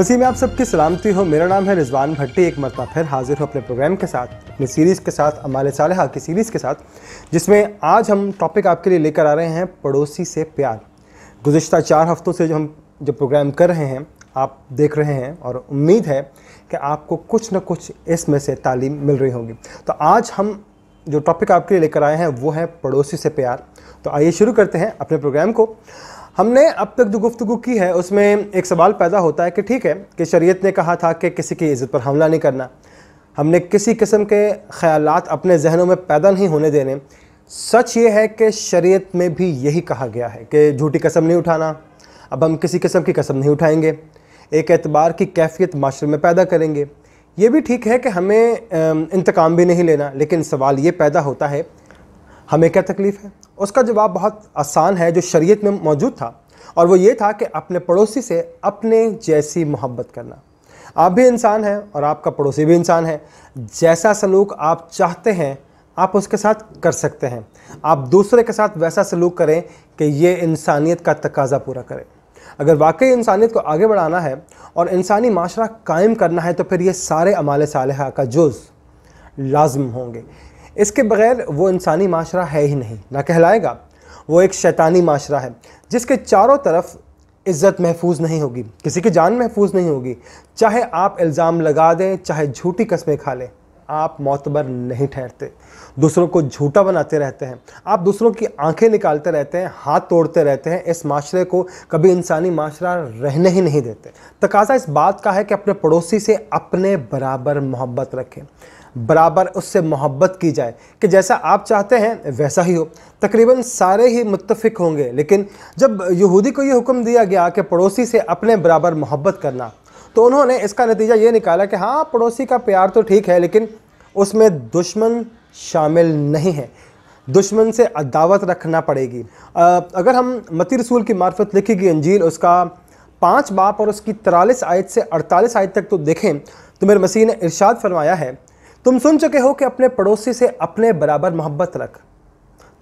वसी में आप सबकी सलामती हो मेरा नाम है रिजवान भट्टी एक मरतबा फिर हाजिर हो अपने प्रोग्राम के साथ अपनी सीरीज़ के साथ अमाल सालहा की सीरीज़ के साथ जिसमें आज हम टॉपिक आपके लिए लेकर आ रहे हैं पड़ोसी से प्यार गुज्त चार हफ्तों से जो हम जो प्रोग्राम कर रहे हैं आप देख रहे हैं और उम्मीद है कि आपको कुछ ना कुछ इसमें से तालीम मिल रही होगी तो आज हम जो टॉपिक आपके लिए लेकर आए हैं वो है पड़ोसी से प्यार तो आइए शुरू करते हैं अपने प्रोग्राम को हमने अब तक जो गुफ्तु की है उसमें एक सवाल पैदा होता है कि ठीक है कि शरीयत ने कहा था कि किसी की इज़्ज़त पर हमला नहीं करना हमने किसी किस्म के ख्याल अपने जहनों में पैदा नहीं होने देने सच ये है कि शरीयत में भी यही कहा गया है कि झूठी कसम नहीं उठाना अब हम किसी किस्म की कसम नहीं उठाएंगे एक एतबार की कैफियत माशरे में पैदा करेंगे ये भी ठीक है कि हमें इंतकाम भी नहीं लेना लेकिन सवाल ये पैदा होता है हमें क्या तकलीफ़ है उसका जवाब बहुत आसान है जो शरीयत में मौजूद था और वो ये था कि अपने पड़ोसी से अपने जैसी मोहब्बत करना आप भी इंसान हैं और आपका पड़ोसी भी इंसान है जैसा सलूक आप चाहते हैं आप उसके साथ कर सकते हैं आप दूसरे के साथ वैसा सलूक करें कि ये इंसानियत का तकाजा पूरा करें अगर वाकई इंसानियत को आगे बढ़ाना है और इंसानी माशरा कायम करना है तो फिर ये सारे अमाल साल का जुज़ लाजम होंगे इसके बगैर वो इंसानी माशरा है ही नहीं ना कहलाएगा वो एक शैतानी माशरा है जिसके चारों तरफ इज़्ज़त महफूज नहीं होगी किसी की जान महफूज नहीं होगी चाहे आप इल्ज़ाम लगा दें चाहे झूठी कस्में खा लें आप मोतबर नहीं ठहरते दूसरों को झूठा बनाते रहते हैं आप दूसरों की आंखें निकालते रहते हैं हाथ तोड़ते रहते हैं इस माशरे को कभी इंसानी माशरा रहने ही नहीं देते तकाजा इस बात का है कि अपने पड़ोसी से अपने बराबर मोहब्बत रखें बराबर उससे मोहब्बत की जाए कि जैसा आप चाहते हैं वैसा ही हो तकरीबन सारे ही मुतफिक होंगे लेकिन जब यहूदी को ये हुक्म दिया गया कि पड़ोसी से अपने बराबर मोहब्बत करना तो उन्होंने इसका नतीजा ये निकाला कि हाँ पड़ोसी का प्यार तो ठीक है लेकिन उसमें दुश्मन शामिल नहीं है दुश्मन से अदावत रखना पड़ेगी अगर हम मती रसूल की मार्फत लिखी गई अंजील उसका पाँच बाप और उसकी तिरालीस आयत से अड़तालीस आयत तक तो देखें तो मेरे मसीह ने इरशाद फरमाया है तुम सुन चुके हो कि अपने पड़ोसी से अपने बराबर मोहब्बत रख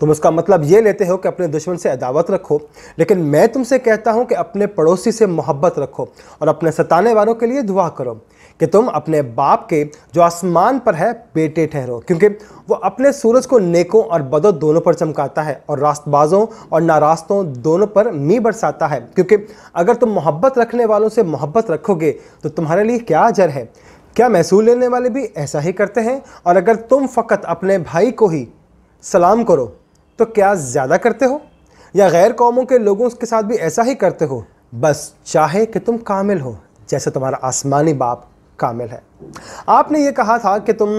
तुम उसका मतलब ये लेते हो कि अपने दुश्मन से अदावत रखो लेकिन मैं तुमसे कहता हूँ कि अपने पड़ोसी से मोहब्बत रखो और अपने सताने वालों के लिए दुआ करो कि तुम अपने बाप के जो आसमान पर है बेटे ठहरो क्योंकि वो अपने सूरज को नेकों और बदो दोनों पर चमकाता है और रास्तबाजों और नारास्तों दोनों पर मी बरसाता है क्योंकि अगर तुम मोहब्बत रखने वालों से मोहब्बत रखोगे तो तुम्हारे लिए क्या अजर है क्या महसूल लेने वाले भी ऐसा ही करते हैं और अगर तुम फ़कत अपने भाई को ही सलाम करो तो क्या ज़्यादा करते हो या गैर कौमों के लोगों के साथ भी ऐसा ही करते हो बस चाहे कि तुम कामिल हो जैसे तुम्हारा आसमानी बाप कामिल है आपने ये कहा था कि तुम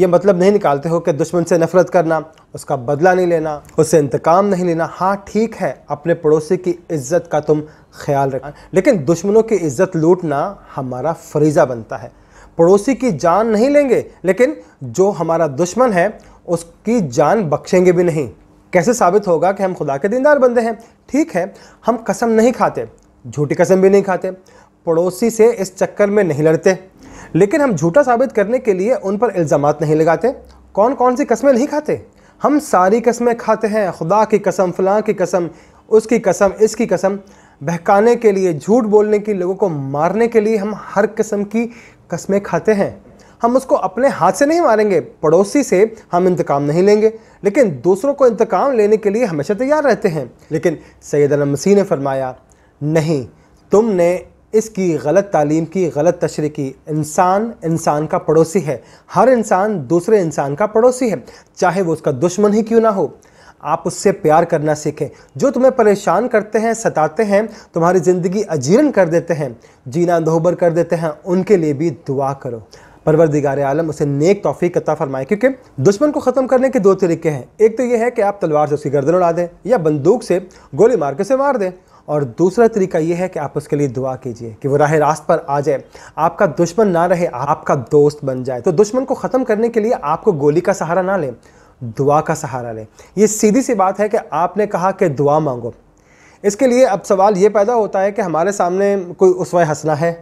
ये मतलब नहीं निकालते हो कि दुश्मन से नफरत करना उसका बदला नहीं लेना उससे इंतकाम नहीं लेना हाँ ठीक है अपने पड़ोसी की इज्जत का तुम ख्याल रखना लेकिन दुश्मनों की इज्जत लूटना हमारा फरीज़ा बनता है पड़ोसी की जान नहीं लेंगे लेकिन जो हमारा दुश्मन है उसकी जान बख्शेंगे भी नहीं कैसे साबित होगा कि हम खुदा के दीनदार बंदे हैं ठीक है हम कसम नहीं खाते झूठी कसम भी नहीं खाते पड़ोसी से इस चक्कर में नहीं लड़ते लेकिन हम झूठा साबित करने के लिए उन पर इल्ज़ाम नहीं लगाते कौन कौन सी कस्में नहीं खाते हम सारी कस्में खाते हैं खुदा की कसम फलां की कसम उसकी कसम इसकी कसम बहकाने के लिए झूठ बोलने की लोगों को मारने के लिए हम हर किस्म की कस्में खाते हैं हम उसको अपने हाथ से नहीं मारेंगे पड़ोसी से हम इंतकाम नहीं लेंगे लेकिन दूसरों को इंतकाम लेने के लिए हमेशा तैयार रहते हैं लेकिन सैद मसीह ने फरमाया नहीं तुमने इसकी गलत तालीम की गलत तशरी की इंसान इंसान का पड़ोसी है हर इंसान दूसरे इंसान का पड़ोसी है चाहे वो उसका दुश्मन ही क्यों ना हो आप उससे प्यार करना सीखें जो तुम्हें परेशान करते हैं सताते हैं तुम्हारी ज़िंदगी अजीर्ण कर देते हैं जीना दोहबर कर देते हैं उनके लिए भी दुआ करो परवर दिगार आलम उसे नेक तोफ़ी कता फरमाए क्योंकि दुश्मन को ख़त्म करने के दो तरीके हैं एक तो यह है कि आप तलवार से उसकी गर्दन उड़ा दें या बंदूक से गोली मार के उसे मार दें और दूसरा तरीका यह है कि आप उसके लिए दुआ कीजिए कि वो राह रास्त पर आ जाए आपका दुश्मन ना रहे आपका दोस्त बन जाए तो दुश्मन को ख़त्म करने के लिए आपको गोली का सहारा ना लें दुआ का सहारा लें ये सीधी सी बात है कि आपने कहा कि दुआ मांगो इसके लिए अब सवाल ये पैदा होता है कि हमारे सामने कोई उसवा हंसना है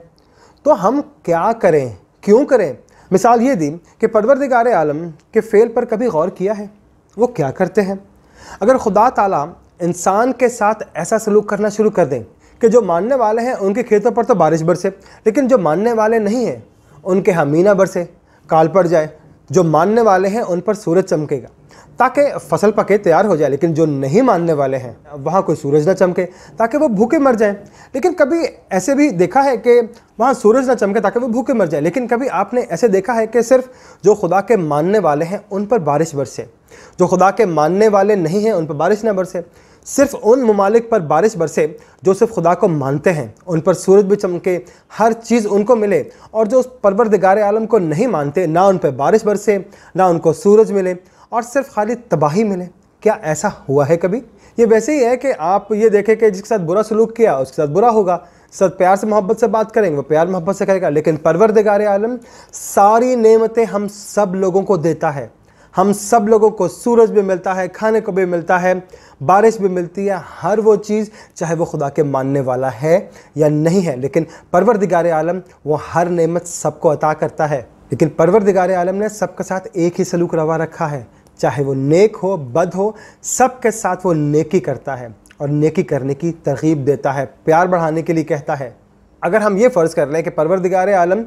तो हम क्या करें क्यों करें मिसाल ये दी कि परवरदिगार आलम के फ़ेल पर कभी गौर किया है वो क्या करते हैं अगर खुदा ताला इंसान के साथ ऐसा सलूक करना शुरू कर दें कि जो मानने वाले हैं उनके खेतों पर तो बारिश बरसे लेकिन जो मानने वाले नहीं हैं उनके यहाँ मीना बरसे काल पड़ जाए जो मानने वाले हैं उन पर सूरज चमकेगा ताकि फसल पके तैयार हो जाए लेकिन जो नहीं मानने वाले हैं वहाँ कोई सूरज ना चमके ताकि वो भूखे मर जाएं लेकिन कभी ऐसे भी देखा है कि वहाँ सूरज ना चमके ताकि वो भूखे मर जाए लेकिन कभी आपने ऐसे देखा है कि सिर्फ जो खुदा के मानने वाले हैं उन पर बारिश बरसे जो खुदा के मानने वाले नहीं हैं उन पर बारिश ना बरसे सिर्फ उन ममालिक पर बारिश बरसे जो सिर्फ खुदा को मानते हैं उन पर सूरज भी चमके हर चीज़ उनको मिले और जो उस परवरदिगार आलम को नहीं मानते ना उन पर बारिश बरसे ना उनको सूरज मिले और सिर्फ खाली तबाही मिले क्या ऐसा हुआ है कभी ये वैसे ही है कि आप ये देखें कि जिसके साथ बुरा सलूक किया उसके साथ बुरा होगा सर प्यार से मोहब्बत से बात करेंगे वो प्यार मोहब्बत से करेगा लेकिन परवरदिगार आलम सारी नेमतें हम सब लोगों को देता है हम सब लोगों को सूरज भी मिलता है खाने को भी मिलता है बारिश भी मिलती है हर वो चीज़ चाहे वो खुदा के मानने वाला है या नहीं है लेकिन परवरदिगार आलम वो हर नेमत सबको अता करता है लेकिन परवरदिगार आलम ने सबके साथ एक ही सलूक रवा रखा है चाहे वो नेक हो बद हो सबके साथ वो नेकी करता है और नेकी करने की तरगीब देता है प्यार बढ़ाने के लिए कहता है अगर हम ये फ़र्ज़ कर लें कि परवरदिगार आलम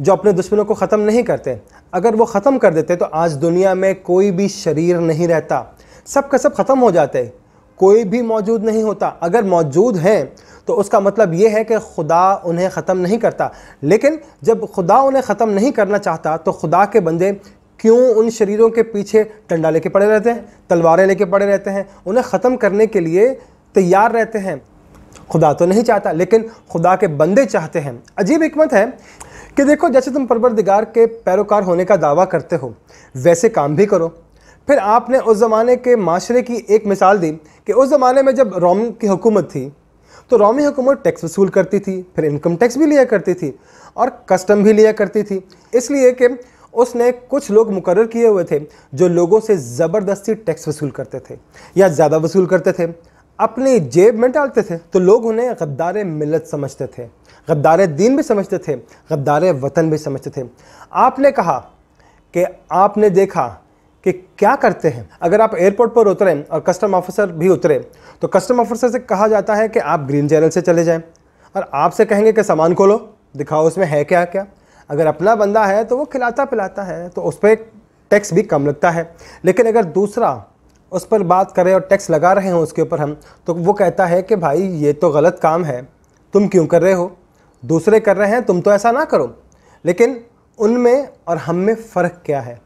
जो अपने दुश्मनों को ख़त्म नहीं करते अगर वो ख़त्म कर देते तो आज दुनिया में कोई भी शरीर नहीं रहता सब का सब ख़त्म हो जाते कोई भी मौजूद नहीं होता अगर मौजूद हैं तो उसका मतलब ये है कि खुदा उन्हें ख़त्म नहीं करता लेकिन जब खुदा उन्हें ख़त्म नहीं करना चाहता तो खुदा के बंदे क्यों उन शरीरों के पीछे डंडा लेके पड़े रहते हैं तलवारें लेके पड़े रहते हैं उन्हें ख़त्म करने के लिए तैयार रहते हैं खुदा तो नहीं चाहता लेकिन खुदा के बंदे चाहते हैं अजीब हमत है कि देखो जैसे तुम परवरदिगार के पैरोकार होने का दावा करते हो वैसे काम भी करो फिर आपने उस ज़माने के माशरे की एक मिसाल दी कि उस ज़माने में जब रोम की हुकूमत थी तो रोमी हुकूमत टैक्स वसूल करती थी फिर इनकम टैक्स भी लिया करती थी और कस्टम भी लिया करती थी इसलिए कि उसने कुछ लोग मुकर किए हुए थे जो लोगों से ज़बरदस्ती टैक्स वसूल करते थे या ज़्यादा वसूल करते थे अपनी जेब में डालते थे तो लोग उन्हें गद्दार मिलत समझते थे गद्दार दीन भी समझते थे गद्दार वतन भी समझते थे आपने कहा कि आपने देखा कि क्या करते हैं अगर आप एयरपोर्ट पर उतरें और कस्टम ऑफिसर भी उतरे तो कस्टम ऑफिसर से कहा जाता है कि आप ग्रीन चैनल से चले जाएं और आपसे कहेंगे कि सामान खोलो दिखाओ उसमें है क्या क्या अगर अपना बंदा है तो वो खिलाता पिलाता है तो उस पर टैक्स भी कम लगता है लेकिन अगर दूसरा उस पर बात करें और टैक्स लगा रहे हों उसके ऊपर हम तो वो कहता है कि भाई ये तो गलत काम है तुम क्यों कर रहे हो दूसरे कर रहे हैं तुम तो ऐसा ना करो लेकिन उनमें और हम में फ़र्क क्या है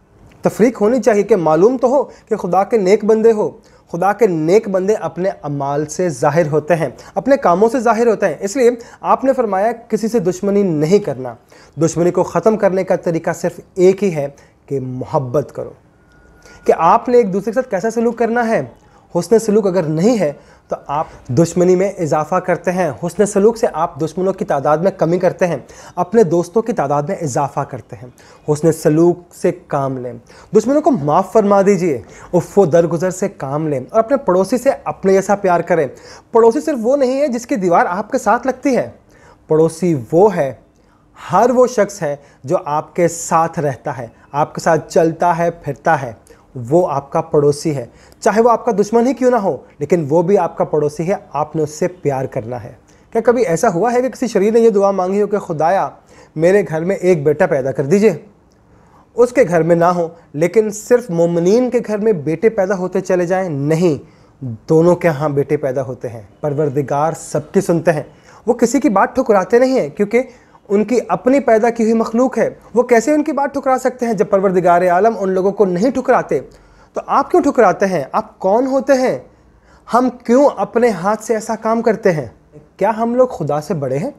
तफरीक होनी चाहिए कि मालूम तो हो कि खुदा के नेक बंदे हो खुदा के नेक बंदे अपने अमाल से ज़ाहिर होते हैं अपने कामों से ज़ाहिर होते हैं इसलिए आपने फरमाया किसी से दुश्मनी नहीं करना दुश्मनी को ख़त्म करने का तरीका सिर्फ एक ही है कि मोहब्बत करो कि आपने एक दूसरे के साथ कैसा सलूक करना है हुसन सलूक अगर नहीं है तो आप दुश्मनी में इजाफा करते हैं हुसन सलूक से आप दुश्मनों की तादाद में कमी करते हैं अपने दोस्तों की तादाद में इजाफा करते हैं हुसन सलूक से काम लें दुश्मनों को माफ़ फरमा दीजिए उफ़ो दरगुजर से काम लें और अपने पड़ोसी से अपने जैसा प्यार करें पड़ोसी सिर्फ वो नहीं है जिसकी दीवार आपके साथ लगती है पड़ोसी वो है हर वो शख्स है जो आपके साथ रहता है आपके साथ चलता है फिरता है वो आपका पड़ोसी है चाहे वो आपका दुश्मन ही क्यों ना हो लेकिन वो भी आपका पड़ोसी है आपने उससे प्यार करना है क्या कभी ऐसा हुआ है कि किसी शरीर ने ये दुआ मांगी हो कि खुदाया मेरे घर में एक बेटा पैदा कर दीजिए उसके घर में ना हो लेकिन सिर्फ मोमिन के घर में बेटे पैदा होते चले जाएं नहीं दोनों के यहाँ बेटे पैदा होते हैं परवरदिगार सबकी सुनते हैं वो किसी की बात ठुकराते नहीं हैं क्योंकि उनकी अपनी पैदा की हुई मखलूक है वो कैसे उनकी बात ठुकरा सकते हैं जब परवरदिगार आलम उन लोगों को नहीं ठुकराते तो आप क्यों ठुकराते हैं आप कौन होते हैं हम क्यों अपने हाथ से ऐसा काम करते हैं क्या हम लोग खुदा से बड़े हैं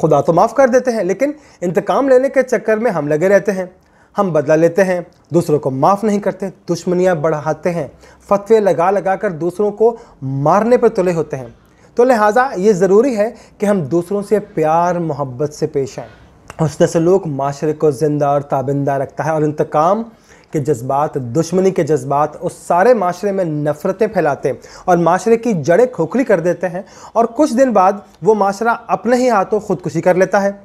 खुदा तो माफ़ कर देते हैं लेकिन इंतकाम लेने के चक्कर में हम लगे रहते हैं हम बदला लेते हैं दूसरों को माफ़ नहीं करते दुश्मनियाँ बढ़ाते हैं फतवे लगा लगा कर दूसरों को मारने पर तुले होते हैं तो लिहाजा ये ज़रूरी है कि हम दूसरों से प्यार मोहब्बत से पेश आएँ उस तसलूक माशरे को ज़िंदा और ताबिंदा रखता है और इंतकाम के जज्बात दुश्मनी के जज्बात उस सारे माशरे में नफ़रतें फैलाते और माशरे की जड़ें खोखली कर देते हैं और कुछ दिन बाद वो माशरा अपने ही हाथों खुदकुशी कर लेता है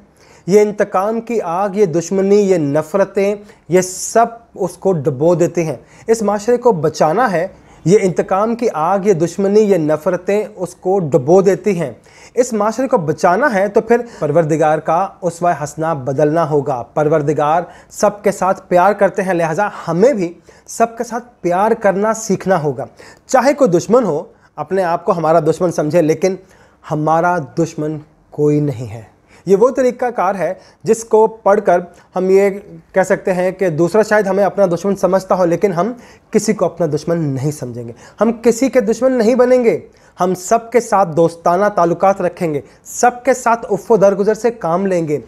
ये इंतकाम की आग ये दुश्मनी ये नफ़रतें ये सब उसको डुबो देते हैं इस माशरे को बचाना है ये इंतकाम की आग ये दुश्मनी ये नफ़रतें उसको डुबो देती हैं इस माशरे को बचाना है तो फिर परवरदिगार का उस हंसना बदलना होगा परवरदिगार सबके साथ प्यार करते हैं लिहाजा हमें भी सबके साथ प्यार करना सीखना होगा चाहे कोई दुश्मन हो अपने आप को हमारा दुश्मन समझे लेकिन हमारा दुश्मन कोई नहीं है ये वो तरीका कार है जिसको पढ़कर हम ये कह सकते हैं कि दूसरा शायद हमें अपना दुश्मन समझता हो लेकिन हम किसी को अपना दुश्मन नहीं समझेंगे हम किसी के दुश्मन नहीं बनेंगे हम सबके साथ दोस्ताना ताल्लुकात रखेंगे सबके साथ उफ़ो दरगुजर से काम लेंगे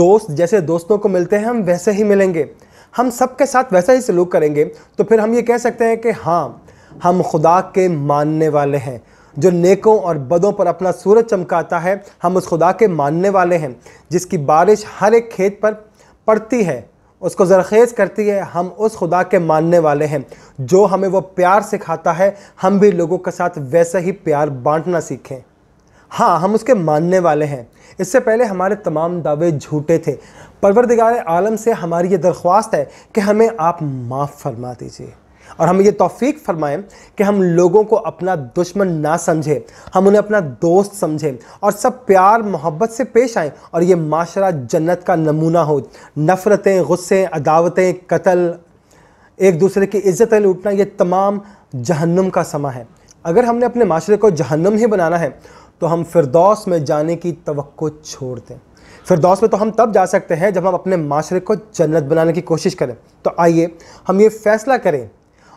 दोस्त जैसे दोस्तों को मिलते हैं हम वैसे ही मिलेंगे हम सबके साथ वैसा ही सलूक करेंगे तो फिर हम ये कह सकते हैं कि हाँ हम खुदा के मानने वाले हैं जो नेकों और बदों पर अपना सूरज चमकाता है हम उस खुदा के मानने वाले हैं जिसकी बारिश हर एक खेत पर पड़ती है उसको जरखेज़ करती है हम उस खुदा के मानने वाले हैं जो हमें वो प्यार सिखाता है हम भी लोगों के साथ वैसा ही प्यार बांटना सीखें हाँ हम उसके मानने वाले हैं इससे पहले हमारे तमाम दावे झूठे थे परवरदिगार आलम से हमारी ये दरख्वास्त है कि हमें आप माफ़ फरमा दीजिए और हमें ये तौफीक फरमाएं कि हम लोगों को अपना दुश्मन ना समझें हम उन्हें अपना दोस्त समझें और सब प्यार मोहब्बत से पेश आएँ और ये माशरा जन्नत का नमूना हो नफ़रतें गुस्से अदावतें कत्ल एक दूसरे की इज़्ज़त लूटना ये तमाम जहन्नम का समा है अगर हमने अपने माशरे को जहन्नम ही बनाना है तो हम फिरदौस में जाने की तो छोड़ दें फिरदौस में तो हम तब जा सकते हैं जब हम अपने माशरे को जन्नत बनाने की कोशिश करें तो आइए हम ये फैसला करें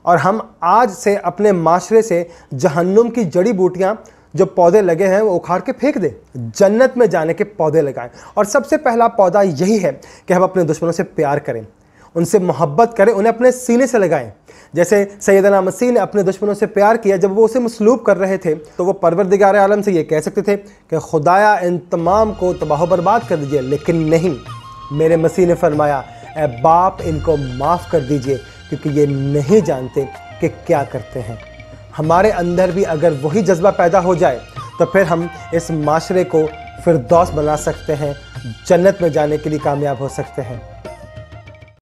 और हम आज से अपने माशरे से जहन्नुम की जड़ी बूटियाँ जो पौधे लगे हैं वो उखाड़ के फेंक दें जन्नत में जाने के पौधे लगाएं और सबसे पहला पौधा यही है कि हम अपने दुश्मनों से प्यार करें उनसे मोहब्बत करें उन्हें अपने सीने से लगाएं जैसे सैदना मसीह ने अपने दुश्मनों से प्यार किया जब वो उसे मसलूब कर रहे थे तो वो परवरदिगार आलम से ये कह सकते थे कि खुदाया इन तमाम को तबाह बर्बाद कर दीजिए लेकिन नहीं मेरे मसीह ने फरमाया ए बाप इनको माफ़ कर दीजिए क्योंकि ये नहीं जानते कि क्या करते हैं हमारे अंदर भी अगर वही जज्बा पैदा हो जाए तो फिर हम इस माशरे को फिरदौस बना सकते हैं जन्नत में जाने के लिए कामयाब हो सकते हैं